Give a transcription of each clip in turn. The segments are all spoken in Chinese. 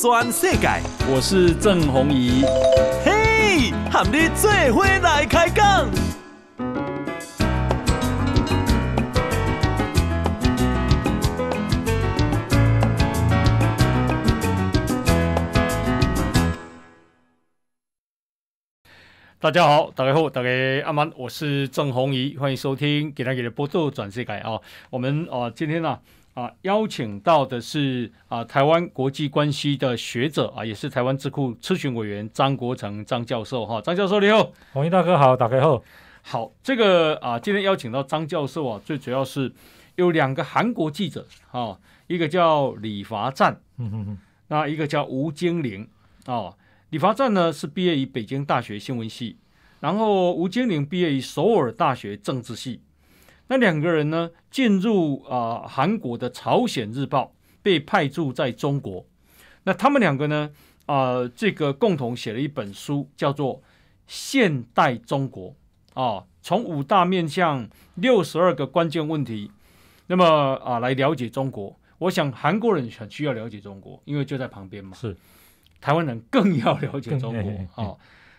转世界，我是郑红怡。嘿，喊你最会来开讲。大家好，大家好，大家阿曼，我是郑红怡，欢迎收听给今天的播客转世界啊！我们啊，今天呢？啊，邀请到的是啊，台湾国际关系的学者啊，也是台湾智库咨询委员张国成张教授哈，张教授你好，红衣大哥好，打开后好，这个啊，今天邀请到张教授啊，最主要是有两个韩国记者啊，一个叫李伐赞，嗯哼哼，那一个叫吴京玲啊，李伐赞呢是毕业于北京大学新闻系，然后吴京玲毕业于首尔大学政治系。那两个人呢，进入啊韩国的《朝鲜日报》，被派驻在中国。那他们两个呢，啊，这个共同写了一本书，叫做《现代中国》啊，从五大面向六十二个关键问题，那么啊，来了解中国。我想韩国人很需要了解中国，因为就在旁边嘛。是，台湾人更要了解中国 啊。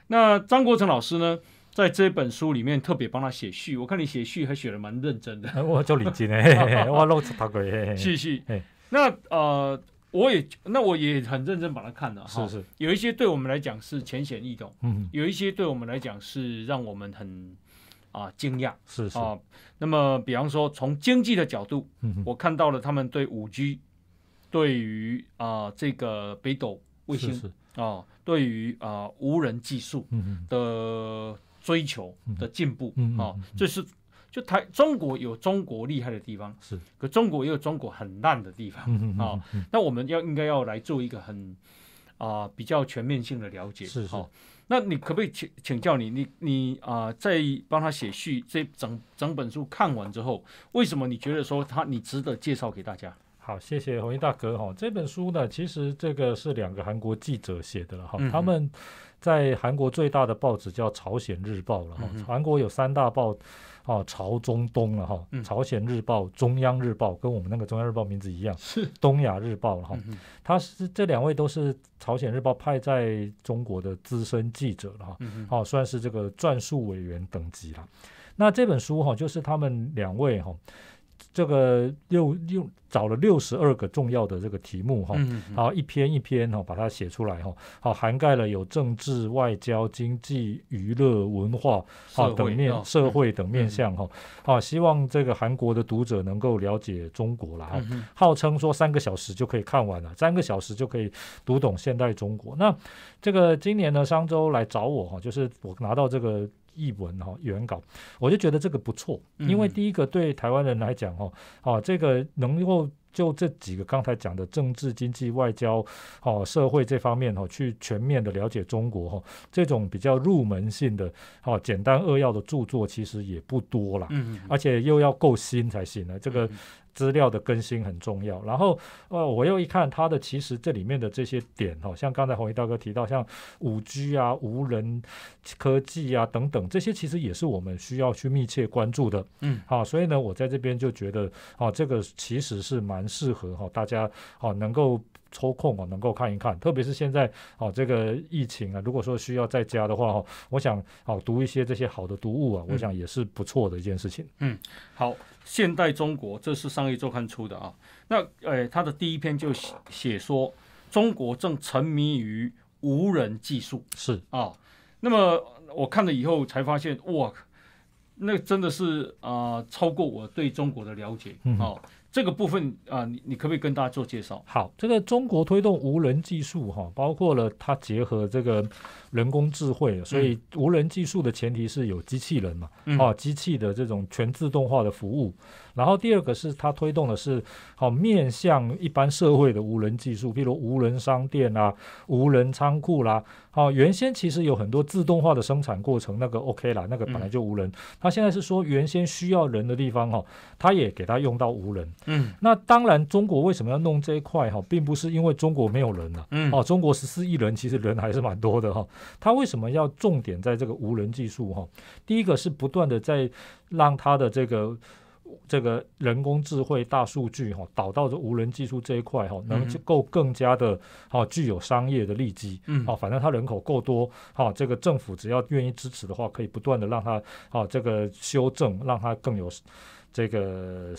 那张国成老师呢？在这本书里面，特别帮他写序。我看你写序还写的蛮认真的。我叫认真诶，我老实打过是是。那呃，我也那我也很认真把它看了。是是。有一些对我们来讲是浅显易懂，嗯，有一些对我们来讲是让我们很啊惊讶。是是。啊，那么比方说从经济的角度，嗯，我看到了他们对五 G，对于啊这个北斗卫星啊，对于啊无人技术，的。追求的进步啊，这是就台中国有中国厉害的地方是，可中国也有中国很烂的地方啊。那我们要应该要来做一个很啊比较全面性的了解是哈。那你可不可以请请教你，你你啊在帮他写序这整整本书看完之后，为什么你觉得说他你值得介绍给大家？好，谢谢红衣大哥哈。这本书呢，其实这个是两个韩国记者写的了哈。他们在韩国最大的报纸叫《朝鲜日报》了哈。韩国有三大报哦，朝、中、东了哈。《朝鲜日报》、《中央日报》跟我们那个《中央日报》名字一样，是《东亚日报》了哈。他是这两位都是《朝鲜日报》派在中国的资深记者了哈。哦，算是这个撰述委员等级了。那这本书哈，就是他们两位哈。这个六又找了六十二个重要的这个题目哈，好一篇一篇哈把它写出来哈，好涵盖了有政治、外交、经济、娱乐、文化啊等面社会等面向哈，好希望这个韩国的读者能够了解中国了哈，号称说三个小时就可以看完了，三个小时就可以读懂现代中国。那这个今年呢，商周来找我哈，就是我拿到这个。译文哈，原稿我就觉得这个不错，因为第一个对台湾人来讲哈，啊，这个能够。就这几个刚才讲的政治、经济、外交、哦社会这方面哈，去全面的了解中国哈，这种比较入门性的、哦简单扼要的著作其实也不多了，嗯，而且又要够新才行呢。这个资料的更新很重要。然后呃，我又一看它的，其实这里面的这些点哈，像刚才红衣大哥提到，像五 G 啊、无人科技啊等等，这些其实也是我们需要去密切关注的，嗯，好，所以呢，我在这边就觉得啊，这个其实是蛮。蛮适合哈，大家哈能够抽空啊，能够看一看，特别是现在啊，这个疫情啊，如果说需要在家的话哈，我想好读一些这些好的读物啊，我想也是不错的一件事情。嗯，好，《现代中国》这是上一周刊出的啊，那呃，他的第一篇就写说中国正沉迷于无人技术，是啊。那么我看了以后才发现，哇。那真的是啊，超过我对中国的了解嗯、好。这个部分啊，你你可不可以跟大家做介绍？好，这个中国推动无人技术哈，包括了它结合这个。人工智慧，所以无人技术的前提是有机器人嘛？哦，机器的这种全自动化的服务。然后第二个是它推动的是好面向一般社会的无人技术，比如无人商店啦、无人仓库啦。啊，原先其实有很多自动化的生产过程，那个 OK 啦，那个本来就无人。它现在是说原先需要人的地方哈，它也给它用到无人。嗯，那当然中国为什么要弄这一块哈，并不是因为中国没有人了。嗯，啊，中国十四亿人其实人还是蛮多的哈。他为什么要重点在这个无人技术哈？第一个是不断的在让他的这个这个人工智慧、大数据哈导到这无人技术这一块哈，能够更加的哈具有商业的利基，嗯啊，反正他人口够多，啊这个政府只要愿意支持的话，可以不断的让它啊这个修正，让它更有这个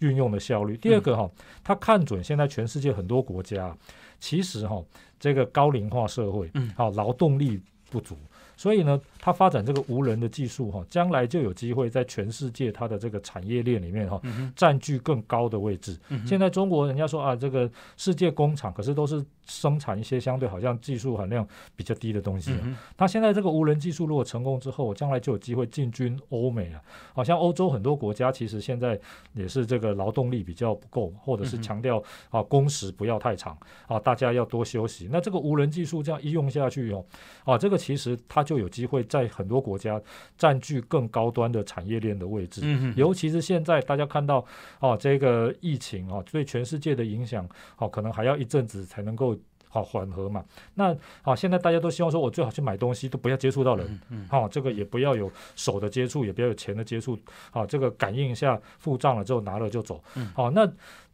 运用的效率。第二个哈，他看准现在全世界很多国家其实哈。这个高龄化社会，好劳动力不足。所以呢，它发展这个无人的技术哈，将来就有机会在全世界它的这个产业链里面哈，占据更高的位置。现在中国人家说啊，这个世界工厂，可是都是生产一些相对好像技术含量比较低的东西。它现在这个无人技术如果成功之后，将来就有机会进军欧美了。好像欧洲很多国家其实现在也是这个劳动力比较不够，或者是强调啊工时不要太长啊，大家要多休息。那这个无人技术这样一用下去哦，啊，这个其实它。就有机会在很多国家占据更高端的产业链的位置，尤其是现在大家看到啊，这个疫情啊对全世界的影响，啊可能还要一阵子才能够好缓和嘛。那啊，现在大家都希望说我最好去买东西，都不要接触到人，啊这个也不要有手的接触，也不要有钱的接触，啊这个感应一下付账了之后拿了就走，啊那。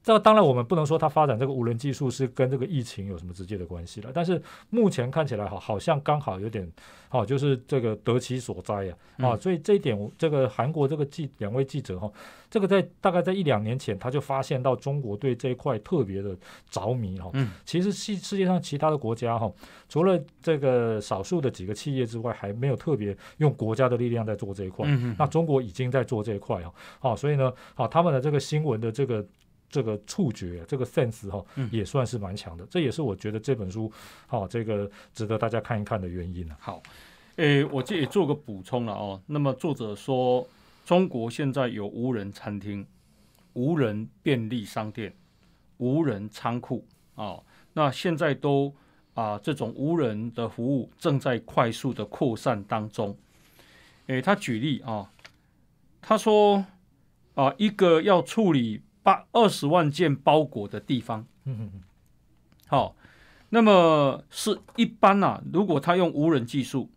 这当然，我们不能说它发展这个无人技术是跟这个疫情有什么直接的关系了。但是目前看起来哈，好像刚好有点，哦，就是这个得其所哉呀啊，所以这一点，这个韩国这个记两位记者哈，这个在大概在一两年前他就发现到中国对这一块特别的着迷哈。嗯。其实世世界上其他的国家哈，除了这个少数的几个企业之外，还没有特别用国家的力量在做这一块。嗯那中国已经在做这一块哈，啊，所以呢，好，他们的这个新闻的这个。这个触觉，这个 sense 哈，也算是蛮强的。这也是我觉得这本书好，这个值得大家看一看的原因好，诶，我这也做个补充了哦。那么作者说，中国现在有无人餐厅、无人便利商店、无人仓库哦，那现在都啊，这种无人的服务正在快速的扩散当中。诶，他举例啊，他说啊，一个要处理。八二十万件包裹的地方，嗯嗯嗯，好，那么是一般呐，如果他用无人技术，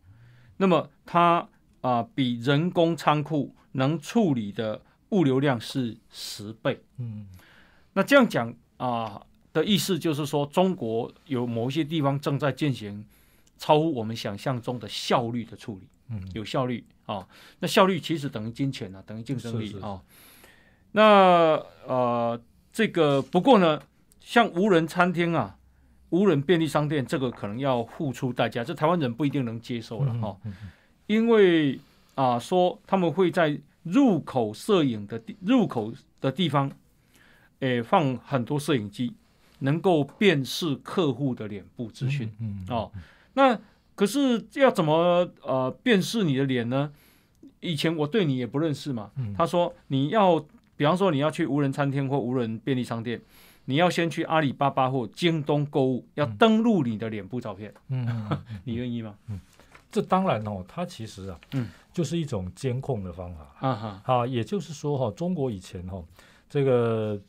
那么他啊比人工仓库能处理的物流量是十倍，嗯，那这样讲啊的意思就是说，中国有某些地方正在进行超乎我们想象中的效率的处理，嗯，有效率啊，那效率其实等于金钱啊，等于竞争力啊。那呃，这个不过呢，像无人餐厅啊，无人便利商店，这个可能要付出代价，这台湾人不一定能接受了哈。因为啊，说他们会在入口摄影的入口的地方，诶，放很多摄影机，能够辨识客户的脸部资讯。嗯。哦。那可是要怎么呃辨识你的脸呢？以前我对你也不认识嘛。嗯。他说你要。比方说，你要去无人餐厅或无人便利商店，你要先去阿里巴巴或京东购物，要登录你的脸部照片。嗯，你愿意吗？嗯，这当然哦，它其实啊，嗯，就是一种监控的方法。啊哈，好，也就是说哈，中国以前哈，这个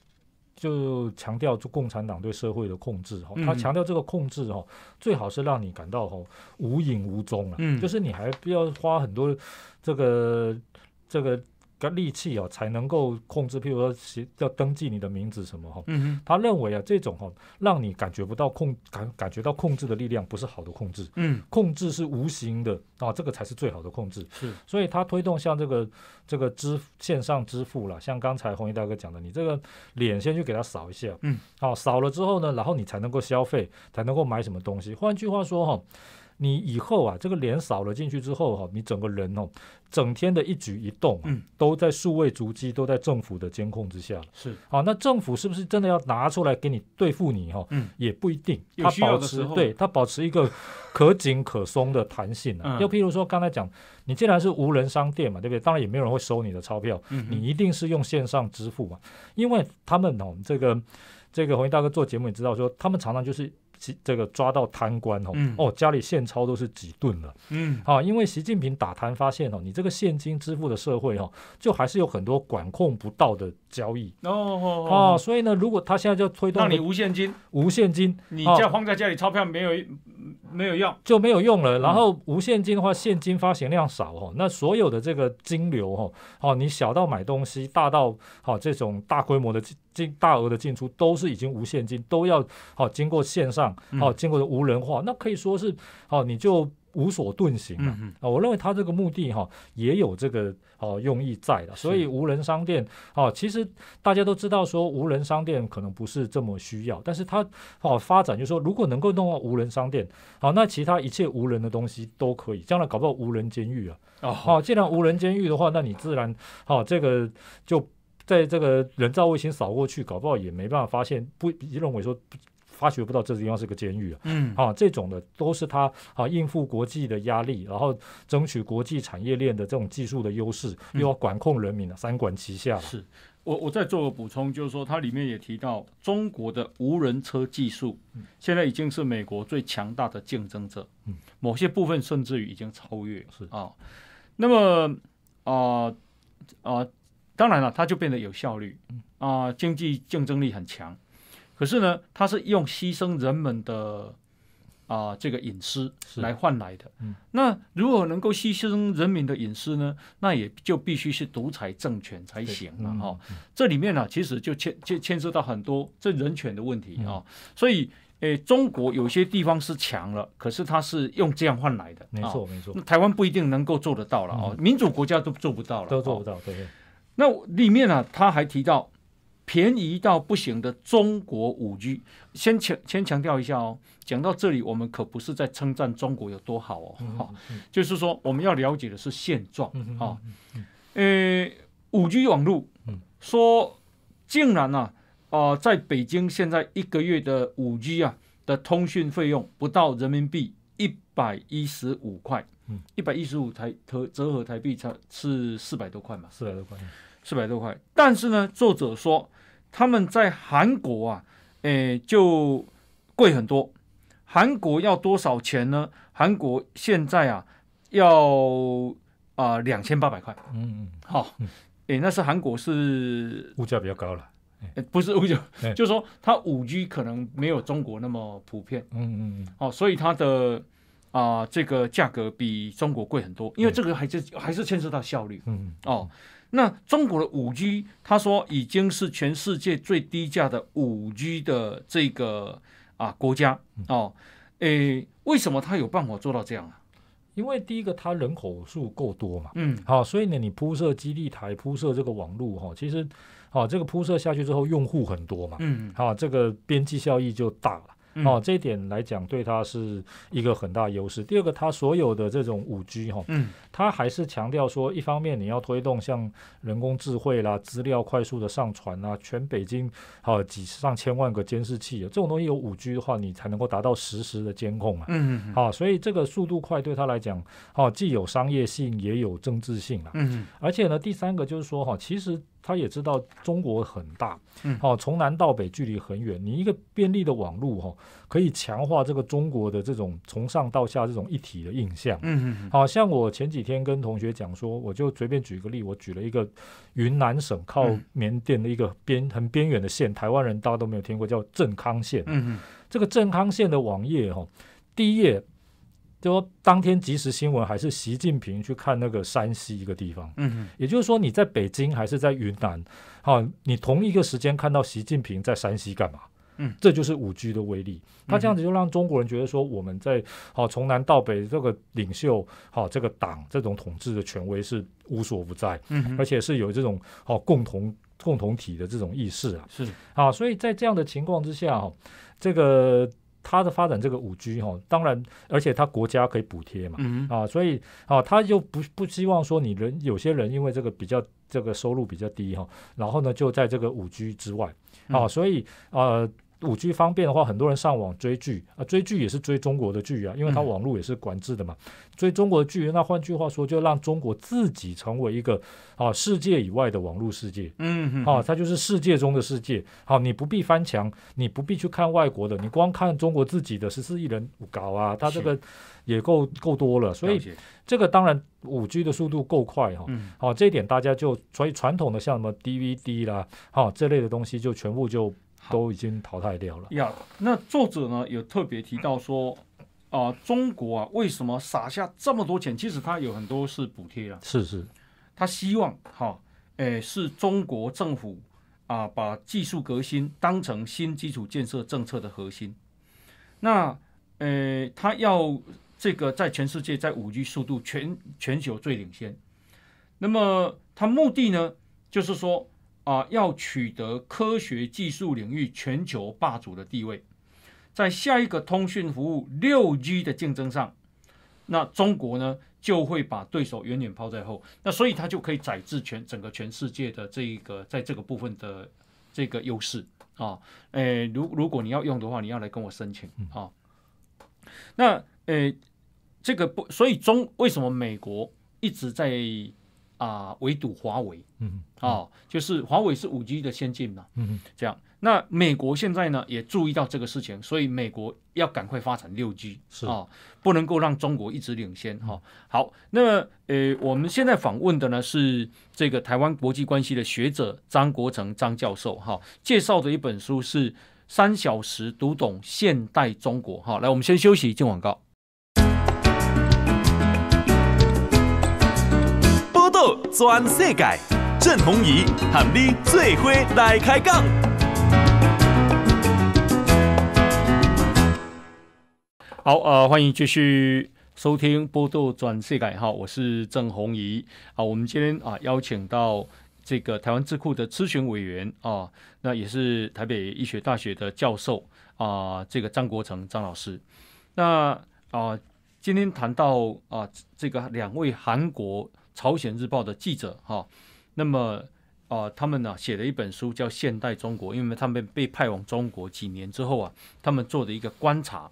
就强调就共产党对社会的控制哈，他强调这个控制哈，最好是让你感到哈无影无踪了，嗯，就是你还不要花很多这个这个。个利器哦，才能够控制。譬如说，写要登记你的名字什么哈？嗯他认为啊，这种哈，让你感觉不到控感，感觉到控制的力量不是好的控制。嗯，控制是无形的啊，这个才是最好的控制。是。所以他推动像这个这个支线上支付了，像刚才红衣大哥讲的，你这个脸先去给他扫一下，嗯，好，扫了之后呢，然后你才能够消费，才能够买什么东西。换句话说哈。你以后啊，这个脸扫了进去之后哈，你整个人哦，整天的一举一动，嗯，都在数位足迹，都在政府的监控之下是，好，那政府是不是真的要拿出来给你对付你哈？嗯，也不一定，他保持，对他保持一个可紧可松的弹性啊。又譬如说，刚才讲，你既然是无人商店嘛，对不对？当然也没有人会收你的钞票，嗯，你一定是用线上支付嘛，因为他们哦，这个这个红衣大哥做节目，你知道说，他们常常就是。这个抓到贪官哦，哦，家里现钞都是几吨了，嗯，啊，因为习近平打贪发现哦，你这个现金支付的社会哦，就还是有很多管控不到的交易，哦，啊，所以呢，如果他现在就推动让你无现金，无现金，你家放在家里钞票没有没有用就没有用了，然后无现金的话，现金发行量少哈，那所有的这个金流哈，好，你小到买东西，大到好这种大规模的进大额的进出，都是已经无现金，都要好经过线上，好经过的无人化，那可以说是好你就。无所遁形啊！我认为他这个目的哈也有这个哦用意在的。所以无人商店哦，其实大家都知道说无人商店可能不是这么需要，但是它哦发展就说如果能够弄到无人商店，好，那其他一切无人的东西都可以。将来搞不好无人监狱啊！哦，既然无人监狱的话，那你自然哦这个就在这个人造卫星扫过去，搞不好也没办法发现，不认为说。发觉不到这地方是个监狱啊。嗯啊，这种的都是他啊应付国际的压力，然后争取国际产业链的这种技术的优势，又要管控人民了，三管齐下。是我我再做个补充，就是说它里面也提到中国的无人车技术，现在已经是美国最强大的竞争者，嗯，某些部分甚至于已经超越，是啊，那么啊啊，当然了，它就变得有效率，啊，经济竞争力很强。可是呢，他是用牺牲人们的啊这个隐私来换来的。嗯，那如果能够牺牲人民的隐私呢？那也就必须是独裁政权才行了哈。这里面呢，其实就牵牵牵涉到很多这人权的问题啊。所以，诶，中国有些地方是强了，可是他是用这样换来的。没错没错，台湾不一定能够做得到了哦，民主国家都做不到了，都做不到。对对。那里面呢，他还提到。便宜到不行的中国五 G，先强先强调一下哦。讲到这里，我们可不是在称赞中国有多好哦，哈，就是说我们要了解的是现状啊。呃，五 G 网络，说竟然呢啊，在北京现在一个月的五 G 啊的通讯费用不到人民币一百一十五块，一百一十五台台折合台币才是四百多块嘛，四百多块，四百多块。但是呢，作者说。他们在韩国啊，诶，就贵很多。韩国要多少钱呢？韩国现在啊，要啊两千八百块。嗯嗯，好，诶，那是韩国是物价比较高了。不是物价，就是说它五 G 可能没有中国那么普遍。嗯嗯嗯。哦，所以它的啊这个价格比中国贵很多，因为这个还是还是牵涉到效率。嗯嗯哦。那中国的五 G，他说已经是全世界最低价的五 G 的这个啊国家哦，诶，为什么他有办法做到这样啊？因为第一个他人口数够多嘛，嗯，好，所以呢，你铺设基地台、铺设这个网络哈，其实，哦，这个铺设下去之后，用户很多嘛，嗯，好，这个边际效益就大了。哦，这一点来讲，对它是一个很大优势。第二个，它所有的这种五 G 哈，它还是强调说，一方面你要推动像人工智慧啦、资料快速的上传啊，全北京好几上千万个监视器，这种东西有五 G 的话，你才能够达到实时的监控啊。嗯嗯。好，所以这个速度快，对它来讲，哦，既有商业性，也有政治性啊。嗯。而且呢，第三个就是说，哈，其实。他也知道中国很大，嗯，好，从南到北距离很远，你一个便利的网路哈，可以强化这个中国的这种从上到下这种一体的印象。嗯嗯，好像我前几天跟同学讲说，我就随便举一个例，我举了一个云南省靠缅甸的一个边很边远的县，台湾人大家都没有听过，叫镇康县。嗯嗯，这个镇康县的网页哈，第一页。就说当天即时新闻还是习近平去看那个山西一个地方，嗯，也就是说你在北京还是在云南，好，你同一个时间看到习近平在山西干嘛？嗯，这就是五 G 的威力。他这样子就让中国人觉得说我们在好从南到北这个领袖好这个党这种统治的权威是无所不在，嗯，而且是有这种好共同共同体的这种意识啊，是啊，所以在这样的情况之下，哈、这个。它的发展这个五 G 哈，当然，而且它国家可以补贴嘛，啊，所以啊，他就不不希望说你人有些人因为这个比较这个收入比较低哈，然后呢就在这个五 G 之外啊，所以呃。五 G 方便的话，很多人上网追剧啊，追剧也是追中国的剧啊，因为它网络也是管制的嘛。追中国的剧，那换句话说，就让中国自己成为一个啊世界以外的网络世界。嗯，啊，它就是世界中的世界。好，你不必翻墙，你不必去看外国的，你光看中国自己的十四亿人搞啊，它这个也够够多了。所以这个当然五 G 的速度够快哈。好，这一点大家就所以传统的像什么 DVD 啦，好这类的东西就全部就。都已经淘汰掉了呀。那作者呢有特别提到说，啊，中国啊为什么撒下这么多钱？其实他有很多是补贴啊。是是，他希望哈，诶，是中国政府啊把技术革新当成新基础建设政策的核心。那呃，他要这个在全世界在 5G 速度全全球最领先。那么他目的呢就是说。啊，要取得科学技术领域全球霸主的地位，在下一个通讯服务六 G 的竞争上，那中国呢就会把对手远远抛在后，那所以它就可以载至全整个全世界的这一个在这个部分的这个优势啊，诶，如如果你要用的话，你要来跟我申请啊。那诶，这个不，所以中为什么美国一直在？啊，围堵华为，嗯，啊，就是华为是五 G 的先进嘛，嗯嗯，这样，那美国现在呢也注意到这个事情，所以美国要赶快发展六 G，是啊，不能够让中国一直领先哈。好，那么呃，我们现在访问的呢是这个台湾国际关系的学者张国成张教授哈，介绍的一本书是《三小时读懂现代中国》哈，来，我们先休息，进广告。转世界，郑鸿仪喊你最伙来开讲。好，呃，欢迎继续收听《波多转世界》哈，我是郑鸿仪。啊。我们今天啊，邀请到这个台湾智库的咨询委员啊，那也是台北医学大学的教授啊，这个张国成张老师。那啊，今天谈到啊，这个两位韩国。朝鲜日报的记者哈，那么啊，他们呢写了一本书叫《现代中国》，因为他们被派往中国几年之后啊，他们做的一个观察。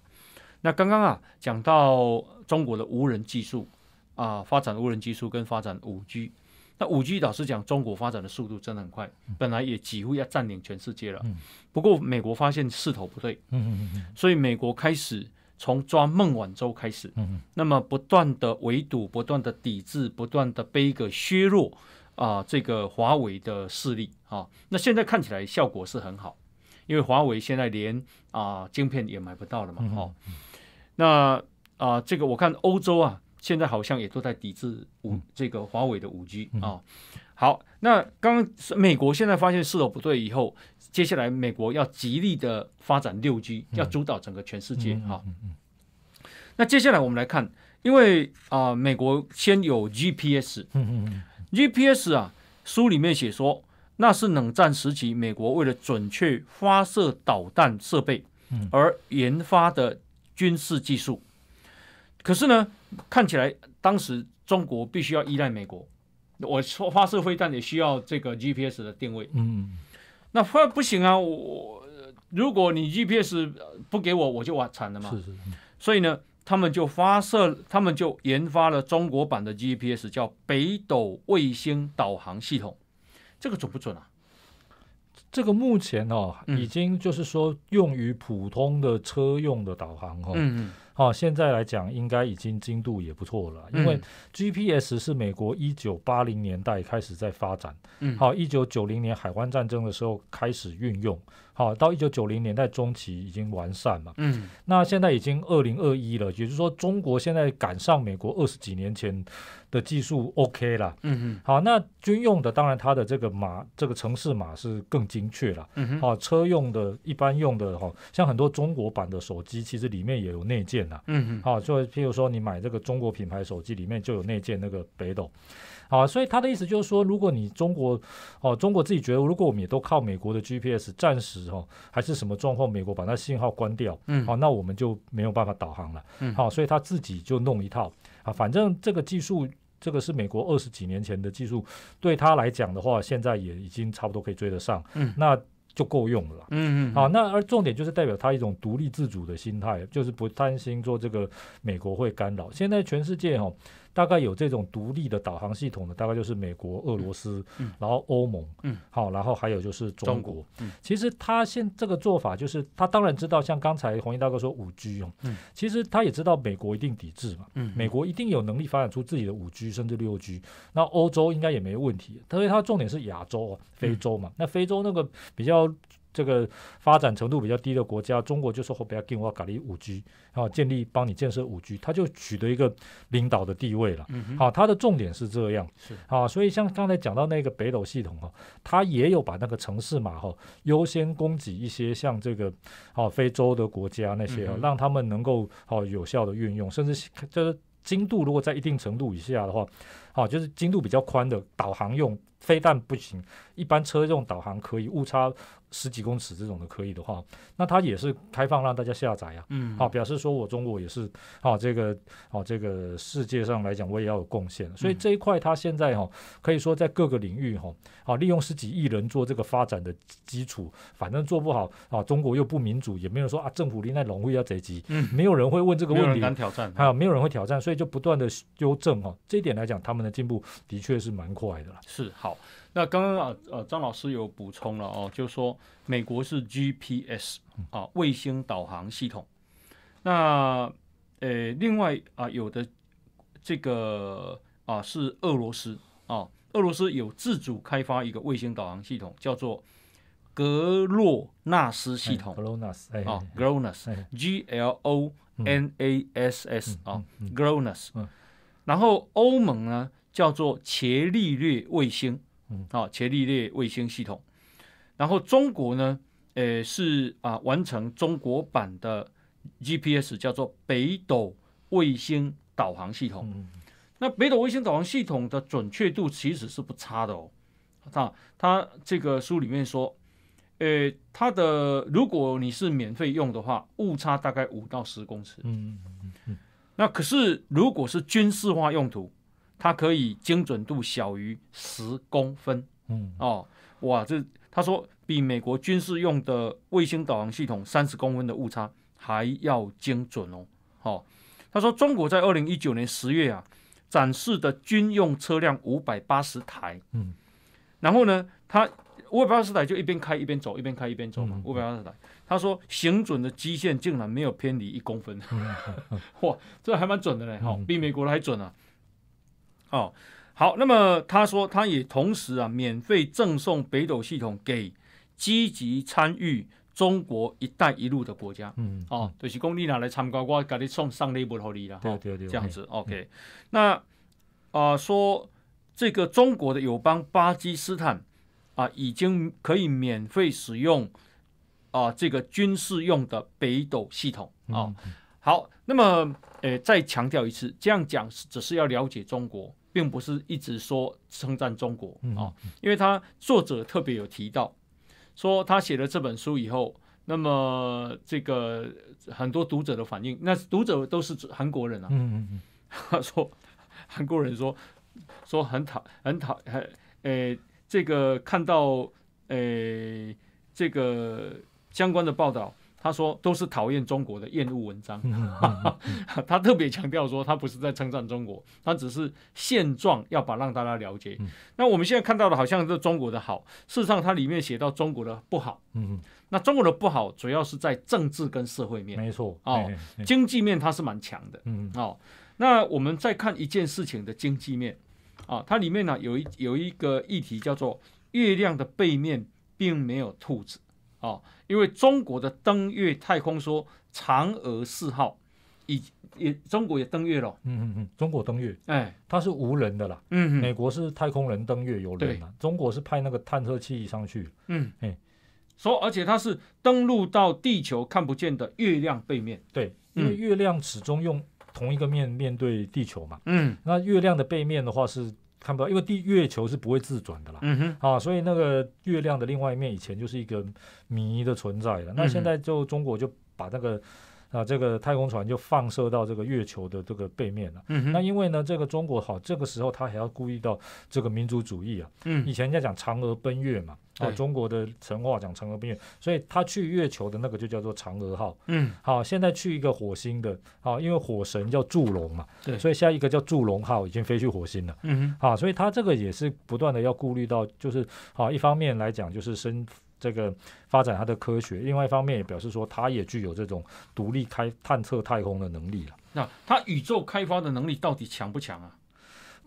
那刚刚啊讲到中国的无人技术啊，发展无人技术跟发展五 G，那五 G 老师讲，中国发展的速度真的很快，本来也几乎要占领全世界了。不过美国发现势头不对，所以美国开始。从抓孟晚舟开始，那么不断的围堵，不断的抵制，不断的背一个削弱啊，这个华为的势力啊，那现在看起来效果是很好，因为华为现在连啊晶片也买不到了嘛，哈，那啊这个我看欧洲啊，现在好像也都在抵制五这个华为的五 G 啊，好，那刚美国现在发现势头不对以后。接下来，美国要极力的发展六 G，要主导整个全世界哈。那接下来我们来看，因为啊，美国先有 GPS，GPS 啊，书里面写说那是冷战时期美国为了准确发射导弹设备而研发的军事技术。可是呢，看起来当时中国必须要依赖美国，我说发射飞弹也需要这个 GPS 的定位，嗯。那不不行啊！我如果你 GPS 不给我，我就完惨了嘛。是是是。所以呢，他们就发射，他们就研发了中国版的 GPS，叫北斗卫星导航系统。这个准不准啊？这个目前哦，已经就是说用于普通的车用的导航哦。嗯嗯。哦，现在来讲应该已经精度也不错了，因为 GPS 是美国一九八零年代开始在发展，好，一九九零年海湾战争的时候开始运用。好，到一九九零年代中期已经完善嘛。嗯，那现在已经二零二一了，也就是说中国现在赶上美国二十几年前的技术 OK 了。嗯好，那军用的当然它的这个码，这个城市码是更精确了。嗯好，车用的，一般用的哈，像很多中国版的手机，其实里面也有内建呐。嗯好，就譬如说你买这个中国品牌手机，里面就有内建那个北斗。啊，所以他的意思就是说，如果你中国哦，中国自己觉得，如果我们也都靠美国的 GPS，暂时哦还是什么状况，美国把那信号关掉，嗯，好，那我们就没有办法导航了，嗯，好，所以他自己就弄一套，啊，反正这个技术，这个是美国二十几年前的技术，对他来讲的话，现在也已经差不多可以追得上，嗯，那就够用了，嗯嗯，好，那而重点就是代表他一种独立自主的心态，就是不担心说这个美国会干扰，现在全世界哦。大概有这种独立的导航系统的，大概就是美国、俄罗斯，然后欧盟，好，然后还有就是中国。其实他现这个做法就是，他当然知道，像刚才红衣大哥说五 G 哦，其实他也知道美国一定抵制嘛，美国一定有能力发展出自己的五 G 甚至六 G，那欧洲应该也没问题，特别他重点是亚洲、非洲嘛，那非洲那个比较。这个发展程度比较低的国家，中国就是后边给我搞的五 G，啊，建立帮你建设五 G，它就取得一个领导的地位了。好，它的重点是这样。是好，所以像刚才讲到那个北斗系统啊，它也有把那个城市码哈优先供给一些像这个啊非洲的国家那些，让他们能够啊有效的运用，甚至就是精度如果在一定程度以下的话，啊就是精度比较宽的导航用非但不行，一般车用导航可以误差。十几公尺这种的可以的话，那它也是开放让大家下载呀。嗯，好，表示说我中国也是啊，这个啊，这个世界上来讲，我也要有贡献。所以这一块它现在哈，可以说在各个领域哈，啊，利用十几亿人做这个发展的基础，反正做不好啊，中国又不民主，也没有说啊，政府力在拢会要急，嗯，没有人会问这个问题，很难敢挑战，还有没有人会挑战，所以就不断的修正哈。这一点来讲，他们的进步的确是蛮快的了。是好。那刚刚啊呃张老师有补充了哦，就是说美国是 GPS 啊卫星导航系统。那呃另外啊有的这个啊是俄罗斯啊，俄罗斯有自主开发一个卫星导航系统，叫做格洛纳斯系统。Glonas 啊 Glonas G L O N A S S 啊 Glonas。然后欧盟呢叫做伽利略卫星。好，伽利略卫星系统，然后中国呢，呃，是啊，完成中国版的 GPS，叫做北斗卫星导航系统。那北斗卫星导航系统的准确度其实是不差的哦。啊，它这个书里面说，呃，它的如果你是免费用的话，误差大概五到十公尺。嗯嗯嗯。那可是如果是军事化用途。它可以精准度小于十公分，嗯哦哇，这他说比美国军事用的卫星导航系统三十公分的误差还要精准哦。哦，他说中国在二零一九年十月啊展示的军用车辆五百八十台，嗯，然后呢，他五百八十台就一边开一边走，一边开一边走嘛，五百八十台。他说行准的基线竟然没有偏离一公分，哇，这还蛮准的嘞，哦，比美国的还准啊。哦，好，那么他说，他也同时啊，免费赠送北斗系统给积极参与中国“一带一路”的国家。嗯，哦，就是讲你拿来参观，我给你送上那波福利啦。对对对，这样子，OK。那啊，说这个中国的友邦巴基斯坦啊，已经可以免费使用啊这个军事用的北斗系统。啊，好，那么，诶，再强调一次，这样讲只是要了解中国。并不是一直说称赞中国啊，因为他作者特别有提到，说他写了这本书以后，那么这个很多读者的反应，那读者都是韩国人啊，他说韩国人说说很讨很讨很诶这个看到诶这个相关的报道。他说都是讨厌中国的厌恶文章，他特别强调说他不是在称赞中国，他只是现状要把让大家了解。那我们现在看到的好像是中国的好，事实上它里面写到中国的不好。那中国的不好主要是在政治跟社会面，没错哦。经济面它是蛮强的，嗯哦。那我们再看一件事情的经济面啊，它里面呢有一有一个议题叫做月亮的背面并没有兔子。哦，因为中国的登月太空说嫦娥四号，以也中国也登月了。嗯嗯嗯，中国登月，哎，它是无人的啦。嗯嗯，美国是太空人登月，有人啊。中国是派那个探测器上去。嗯，哎，说而且它是登陆到地球看不见的月亮背面。对，因为月亮始终用同一个面面对地球嘛。嗯，那月亮的背面的话是。看不到，因为地月球是不会自转的啦，啊，所以那个月亮的另外一面以前就是一个谜的存在了。那现在就中国就把那个。啊，这个太空船就放射到这个月球的这个背面了。嗯那因为呢，这个中国好，这个时候他还要顾虑到这个民族主义啊。嗯。以前在讲嫦娥奔月嘛，哦，中国的神话讲嫦娥奔月，所以他去月球的那个就叫做嫦娥号。嗯。好，现在去一个火星的，好，因为火神叫祝融嘛。对。所以下一个叫祝融号，已经飞去火星了。嗯哼。啊，所以他这个也是不断的要顾虑到，就是啊，一方面来讲就是升。这个发展它的科学，另外一方面也表示说，它也具有这种独立开探测太空的能力了。那它宇宙开发的能力到底强不强啊？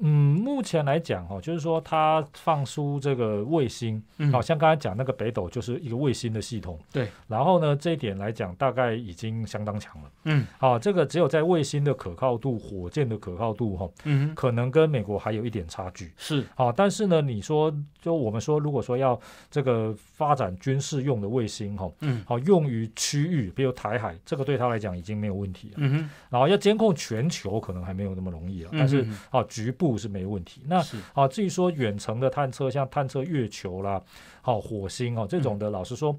嗯，目前来讲哈，就是说它放出这个卫星，好，像刚才讲那个北斗就是一个卫星的系统。对。然后呢，这一点来讲，大概已经相当强了。嗯。好，这个只有在卫星的可靠度、火箭的可靠度哈，嗯，可能跟美国还有一点差距。是。好，但是呢，你说。就我们说，如果说要这个发展军事用的卫星，哈，好用于区域，比如台海，这个对他来讲已经没有问题了。然后要监控全球，可能还没有那么容易了。但是啊，局部是没问题。那啊，至于说远程的探测，像探测月球啦。好，火星哦这种的，老实说，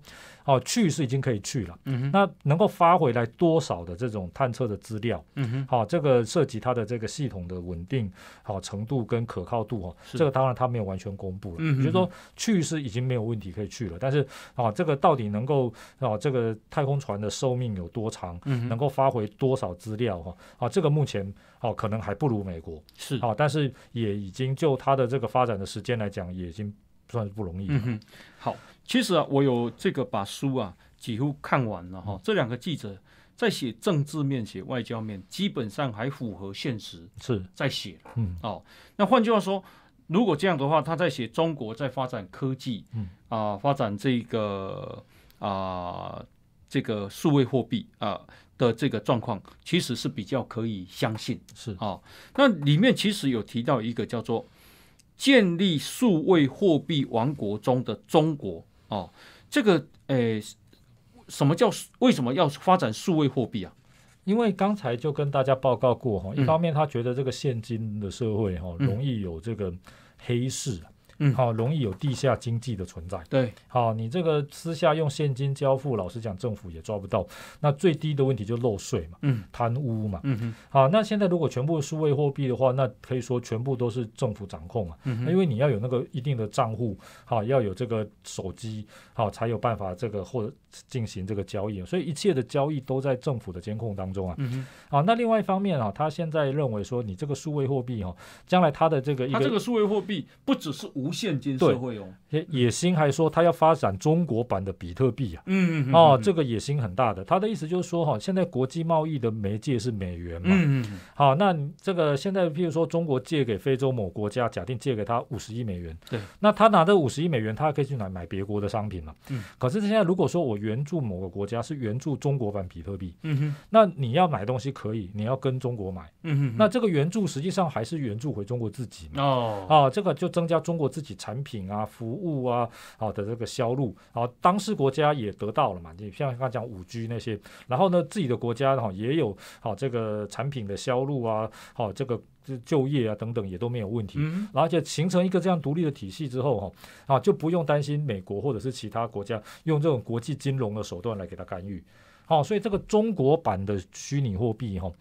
哦去是已经可以去了。嗯那能够发回来多少的这种探测的资料？嗯哼，好，这个涉及它的这个系统的稳定好程度跟可靠度哦，这个当然它没有完全公布了。嗯。就是说去是已经没有问题可以去了，但是啊，这个到底能够啊，这个太空船的寿命有多长？嗯能够发回多少资料哈？啊，这个目前哦，可能还不如美国。是。啊，但是也已经就它的这个发展的时间来讲，也已经。算是不容易。嗯哼，好，其实啊，我有这个把书啊几乎看完了哈。这两个记者在写政治面、写外交面，基本上还符合现实，是在写。嗯，哦，那换句话说，如果这样的话，他在写中国在发展科技，嗯啊，发展这个啊这个数位货币啊的这个状况，其实是比较可以相信。是啊，那里面其实有提到一个叫做。建立数位货币王国中的中国哦，这个诶，什么叫为什么要发展数位货币啊？因为刚才就跟大家报告过哈，一方面他觉得这个现金的社会哈容易有这个黑市。嗯，好，容易有地下经济的存在。对，好，你这个私下用现金交付，老实讲，政府也抓不到。那最低的问题就漏税嘛，嗯，贪污嘛。嗯哼，好，那现在如果全部数位货币的话，那可以说全部都是政府掌控啊。嗯因为你要有那个一定的账户，好，要有这个手机，好，才有办法这个或进行这个交易。所以一切的交易都在政府的监控当中啊。嗯好、啊，那另外一方面啊，他现在认为说，你这个数位货币哈，将来它的这个一，这个数位货币不只是无。现金社会哦，野心还说他要发展中国版的比特币啊，嗯嗯，哦，这个野心很大的。他的意思就是说哈，现在国际贸易的媒介是美元嘛，嗯嗯，好，那这个现在譬如说中国借给非洲某国家，假定借给他五十亿美元，对，那他拿这五十亿美元，他可以去买买别国的商品嘛，嗯，可是现在如果说我援助某个国家是援助中国版比特币，嗯哼，那你要买东西可以，你要跟中国买，嗯哼，那这个援助实际上还是援助回中国自己嘛，哦，啊，这个就增加中国。自己产品啊、服务啊，好的这个销路啊，当事国家也得到了嘛。你像刚刚讲五 G 那些，然后呢，自己的国家的话也有好这个产品的销路啊，好这个就业啊等等也都没有问题，而且形成一个这样独立的体系之后哈，啊就不用担心美国或者是其他国家用这种国际金融的手段来给他干预。好，所以这个中国版的虚拟货币，哈，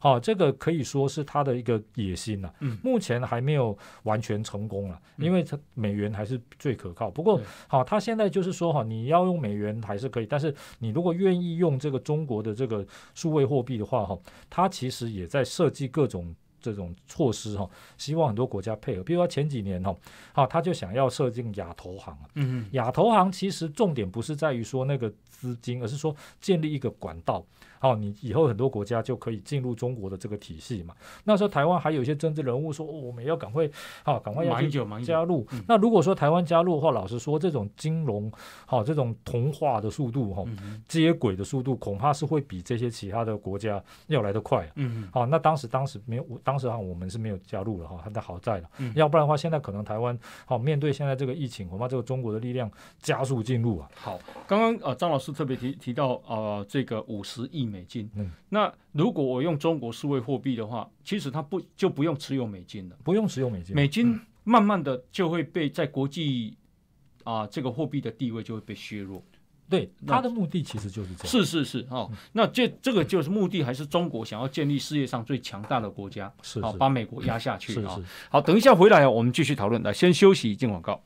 好，这个可以说是它的一个野心了。嗯，目前还没有完全成功了，因为它美元还是最可靠。不过，好，它现在就是说，哈，你要用美元还是可以，但是你如果愿意用这个中国的这个数位货币的话，哈，它其实也在设计各种。这种措施哈，希望很多国家配合。比如说前几年哈，好，他就想要设定亚投行嗯嗯。亚投行其实重点不是在于说那个资金，而是说建立一个管道。好，你以后很多国家就可以进入中国的这个体系嘛？那时候台湾还有一些政治人物说，我们要赶快，好，赶快要加入。那如果说台湾加入的话，老实说，这种金融，好，这种同化的速度，哈，接轨的速度，恐怕是会比这些其他的国家要来的快。嗯嗯。好，那当时当时没有，我当时哈、我们是没有加入了哈，但好在了，要不然的话，现在可能台湾好面对现在这个疫情，恐怕这个中国的力量加速进入啊。好，刚刚呃，张老师特别提提到呃，这个五十亿。美金，嗯，那如果我用中国数位货币的话，其实它不就不用持有美金了，不用持有美金，美金慢慢的就会被在国际啊这个货币的地位就会被削弱，对，他的目的其实就是这样，是是是，哦，那这这个就是目的，还是中国想要建立世界上最强大的国家，是，好把美国压下去，是是，好，等一下回来啊，我们继续讨论，来先休息进广告，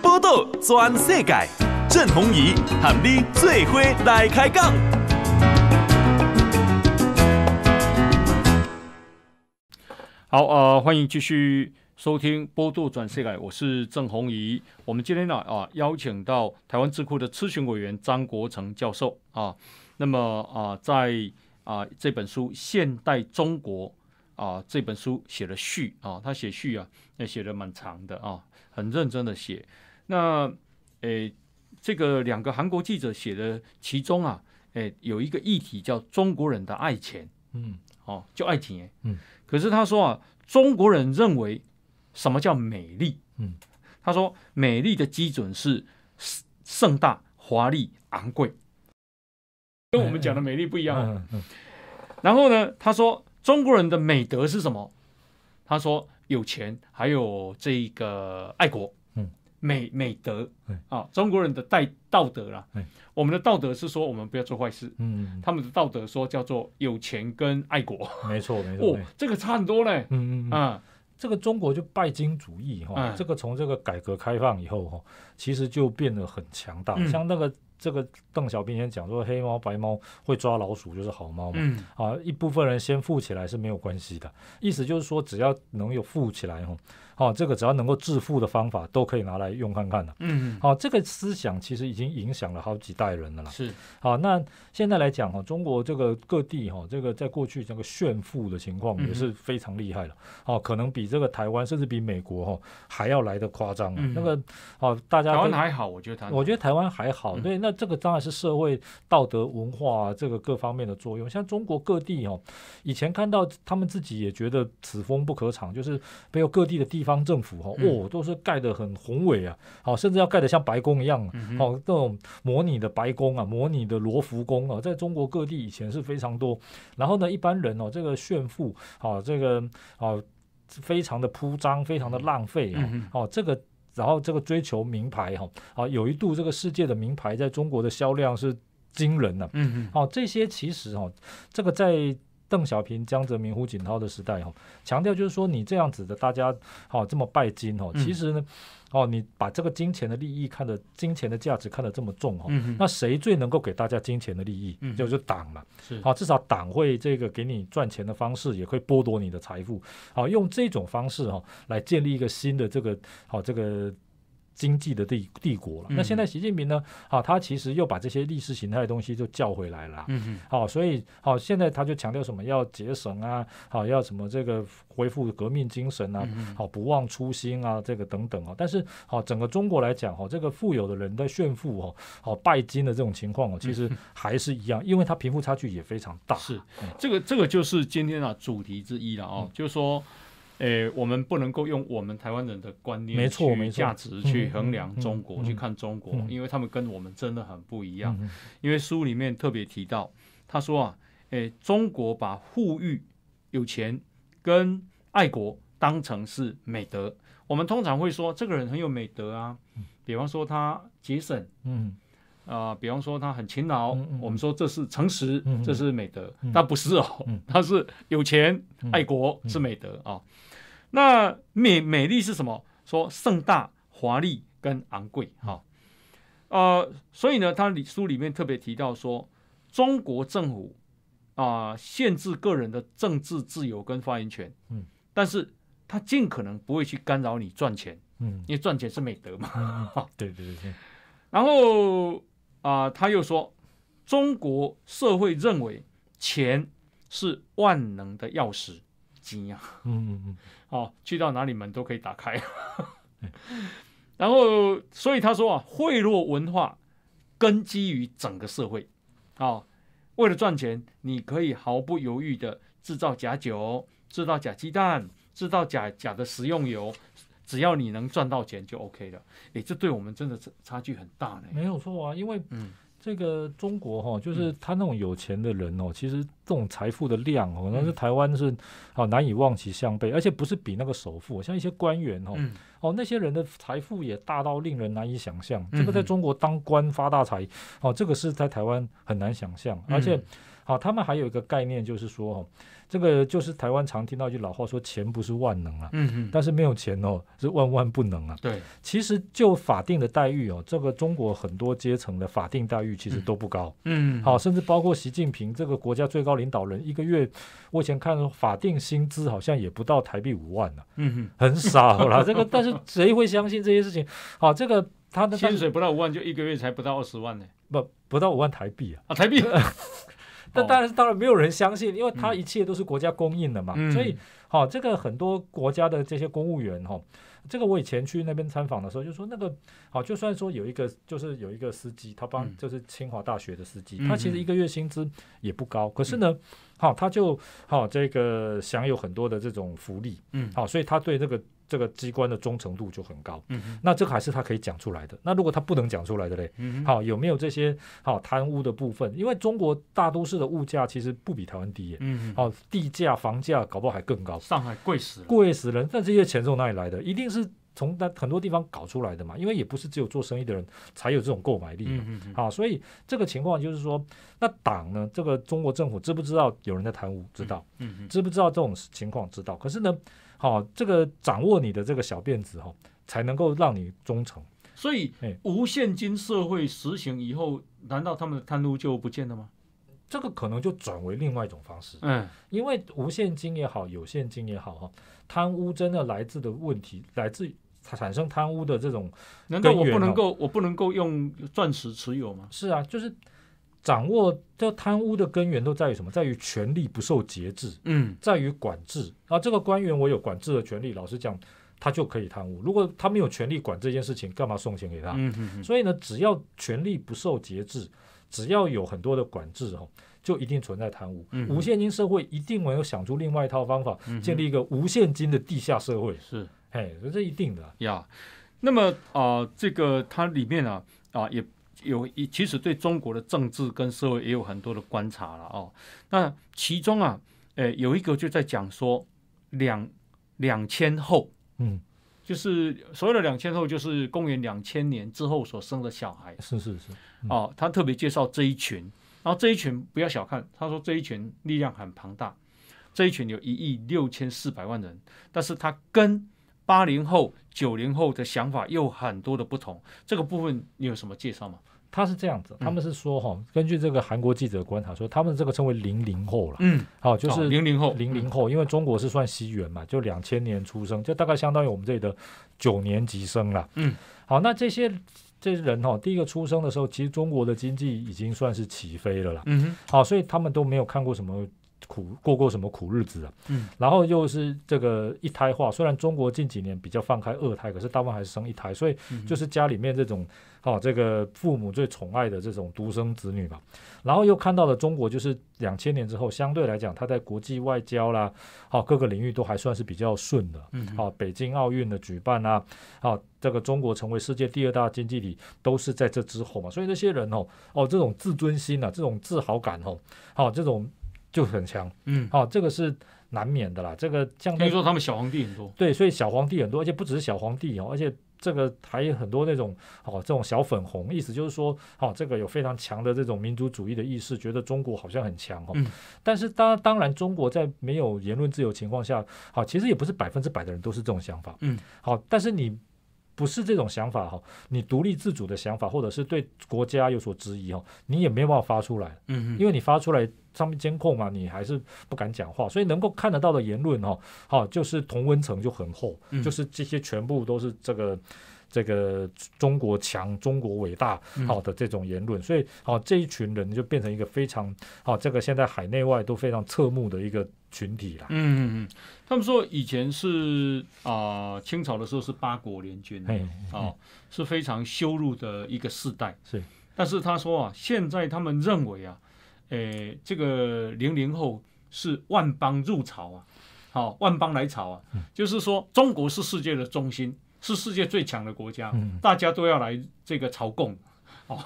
报道全世界。郑鸿仪合你最伙来开讲。好啊，欢迎继续收听《波度转世改》，我是郑鸿仪。我们今天呢啊，邀请到台湾智库的咨询委员张国成教授啊。那么啊，在啊这本书《现代中国》啊这本书写的序啊，他写序啊也写的蛮长的啊，很认真的写。那诶。这个两个韩国记者写的，其中啊，哎，有一个议题叫“中国人的爱钱”，嗯，哦，就爱钱，嗯。可是他说啊，中国人认为什么叫美丽？嗯，他说美丽的基准是盛大、华丽、昂贵，跟我们讲的美丽不一样啊。然后呢，他说中国人的美德是什么？他说有钱，还有这个爱国。美美德啊，中国人的代道德啦。我们的道德是说，我们不要做坏事。嗯他们的道德说叫做有钱跟爱国。没错没错。哦，这个差很多嘞。嗯嗯啊，这个中国就拜金主义哈。这个从这个改革开放以后哈，其实就变得很强大。像那个这个邓小平先讲说，黑猫白猫会抓老鼠就是好猫嘛。嗯。啊，一部分人先富起来是没有关系的。意思就是说，只要能有富起来哈。哦，这个只要能够致富的方法，都可以拿来用看看的。嗯，好，这个思想其实已经影响了好几代人了啦。是，好，那现在来讲哈，中国这个各地哈，这个在过去这个炫富的情况也是非常厉害了。哦，可能比这个台湾甚至比美国哈还要来的夸张。嗯，那个哦，大家台湾还好，我觉得台湾，我觉得台湾还好。对，那这个当然是社会道德文化这个各方面的作用。像中国各地哦，以前看到他们自己也觉得此风不可长，就是没有各地的地方。方政府哈，哇，都是盖得很宏伟啊，好，甚至要盖得像白宫一样，好，这种模拟的白宫啊，模拟的罗浮宫啊，在中国各地以前是非常多。然后呢，一般人哦，这个炫富，啊，这个啊，非常的铺张，非常的浪费啊，哦，这个，然后这个追求名牌哈，啊，有一度这个世界的名牌在中国的销量是惊人的，嗯嗯，哦，这些其实哈，这个在。邓小平、江泽民、胡锦涛的时代哈，强调就是说，你这样子的大家好这么拜金哦，其实呢，哦，你把这个金钱的利益看得金钱的价值看得这么重哈，那谁最能够给大家金钱的利益？嗯，就是党嘛，是哦、至少党会这个给你赚钱的方式，也会剥夺你的财富，好，用这种方式哈来建立一个新的这个好这个。经济的帝帝国了，那现在习近平呢？啊，他其实又把这些意识形态的东西就叫回来了。嗯嗯。好，所以好，现在他就强调什么要节省啊，好要什么这个恢复革命精神啊，好不忘初心啊，这个等等啊。但是好，整个中国来讲，哈，这个富有的人在炫富哈，好拜金的这种情况哦，其实 还是一样，因为他贫富差距也非常大。是，这个这个就是今天啊主题之一了哦，就是说。诶，我们不能够用我们台湾人的观念、没错，价值去衡量中国、去看中国，因为他们跟我们真的很不一样。因为书里面特别提到，他说啊，诶，中国把富裕、有钱跟爱国当成是美德。我们通常会说，这个人很有美德啊，比方说他节省，嗯。啊，比方说他很勤劳，我们说这是诚实，这是美德。他不是哦，他是有钱，爱国是美德啊。那美美丽是什么？说盛大、华丽跟昂贵哈。呃，所以呢，他里书里面特别提到说，中国政府啊，限制个人的政治自由跟发言权。嗯，但是他尽可能不会去干扰你赚钱。嗯，因为赚钱是美德嘛。哈，对对对对。然后。啊，他又说，中国社会认为钱是万能的钥匙，惊讶，嗯嗯嗯，好，去到哪里门都可以打开。然后，所以他说啊，贿赂文化根基于整个社会。啊，为了赚钱，你可以毫不犹豫的制造假酒，制造假鸡蛋，制造假假的食用油。只要你能赚到钱就 OK 了，哎，这对我们真的是差距很大呢。没有错啊，因为嗯，这个中国哈，就是他那种有钱的人哦，其实这种财富的量哦，那是台湾是啊难以望其项背，而且不是比那个首富，像一些官员哦哦那些人的财富也大到令人难以想象。这个在中国当官发大财哦，这个是在台湾很难想象，而且。好，他们还有一个概念，就是说，哦，这个就是台湾常听到一句老话，说钱不是万能啊，嗯嗯，但是没有钱哦，是万万不能啊。对，其实就法定的待遇哦，这个中国很多阶层的法定待遇其实都不高，嗯，好，甚至包括习近平这个国家最高领导人，一个月我以前看法定薪资好像也不到台币五万呢，嗯嗯，很少了，这个但是谁会相信这些事情？好，这个他的薪水不到五万，就一个月才不到二十万呢，不，不到五万台币啊，啊，台币。那当然是当然没有人相信，因为他一切都是国家供应的嘛，所以好这个很多国家的这些公务员哈，这个我以前去那边参访的时候就说那个好，就算说有一个就是有一个司机，他帮就是清华大学的司机，他其实一个月薪资也不高，可是呢好他就好这个享有很多的这种福利，嗯，好所以他对这个。这个机关的忠诚度就很高，那这个还是他可以讲出来的。那如果他不能讲出来的嘞，好有没有这些好贪污的部分？因为中国大都市的物价其实不比台湾低耶，好地价、房价搞不好还更高。上海贵死了，贵死人！但这些钱从哪里来的？一定是从那很多地方搞出来的嘛，因为也不是只有做生意的人才有这种购买力啊。所以这个情况就是说，那党呢？这个中国政府知不知道有人在贪污？知道，知不知道这种情况？知道。可是呢？好，这个掌握你的这个小辫子哈，才能够让你忠诚。所以，无现金社会实行以后，难道他们的贪污就不见了吗？这个可能就转为另外一种方式。嗯，因为无现金也好，有现金也好哈，贪污真的来自的问题，来自产生贪污的这种。难道我不能够，我不能够用钻石持有吗？是啊，就是。掌握这贪污的根源都在于什么？在于权力不受节制，嗯，在于管制啊。这个官员我有管制的权利，老实讲，他就可以贪污。如果他没有权力管这件事情，干嘛送钱给他？嗯所以呢，只要权力不受节制，只要有很多的管制哈，就一定存在贪污。无现金社会一定我要想出另外一套方法，建立一个无现金的地下社会。是，哎，这一定的呀。那么啊，这个它里面呢，啊也。有，一其实对中国的政治跟社会也有很多的观察了哦。那其中啊，诶，有一个就在讲说两两千后，嗯，就是所谓的两千后，就是公元两千年之后所生的小孩。是是是，哦，他特别介绍这一群，然后这一群不要小看，他说这一群力量很庞大，这一群有一亿六千四百万人，但是他跟八零后、九零后的想法又很多的不同，这个部分你有什么介绍吗？他是这样子，他们是说哈，根据这个韩国记者观察说，他们这个称为零零后了，嗯，好，就是零零后，零零后，因为中国是算西元嘛，就两千年出生，就大概相当于我们这里的九年级生了，嗯，好，那这些这些人哈，第一个出生的时候，其实中国的经济已经算是起飞了啦，嗯哼，好，所以他们都没有看过什么。苦过过什么苦日子啊？嗯，然后又是这个一胎化，虽然中国近几年比较放开二胎，可是大部分还是生一胎，所以就是家里面这种啊，这个父母最宠爱的这种独生子女嘛。然后又看到了中国，就是两千年之后，相对来讲，他在国际外交啦，啊，各个领域都还算是比较顺的。嗯，好，北京奥运的举办啊，啊，这个中国成为世界第二大经济体，都是在这之后嘛。所以那些人哦，哦，这种自尊心啊，这种自豪感哦，好，这种。就很强，嗯，好，这个是难免的啦。这个像，听说他们小皇帝很多，对，所以小皇帝很多，而且不只是小皇帝哦，而且这个还有很多那种哦，这种小粉红，意思就是说，哦，这个有非常强的这种民族主义的意识，觉得中国好像很强哦。嗯，但是当当然，中国在没有言论自由情况下，好，其实也不是百分之百的人都是这种想法，嗯，好，但是你不是这种想法哈，你独立自主的想法，或者是对国家有所质疑哦，你也没有办法发出来，嗯因为你发出来。上面监控嘛，你还是不敢讲话，所以能够看得到的言论哈，哦，就是同温层就很厚，就是这些全部都是这个这个中国强、中国伟大好的这种言论，所以哦，这一群人就变成一个非常哦，这个现在海内外都非常侧目的一个群体了。嗯嗯嗯，他们说以前是啊，清朝的时候是八国联军，哎，哦，是非常羞辱的一个世代。是，但是他说啊，现在他们认为啊。诶，这个零零后是万邦入朝啊，好，万邦来朝啊，就是说中国是世界的中心，是世界最强的国家，大家都要来这个朝贡，哦。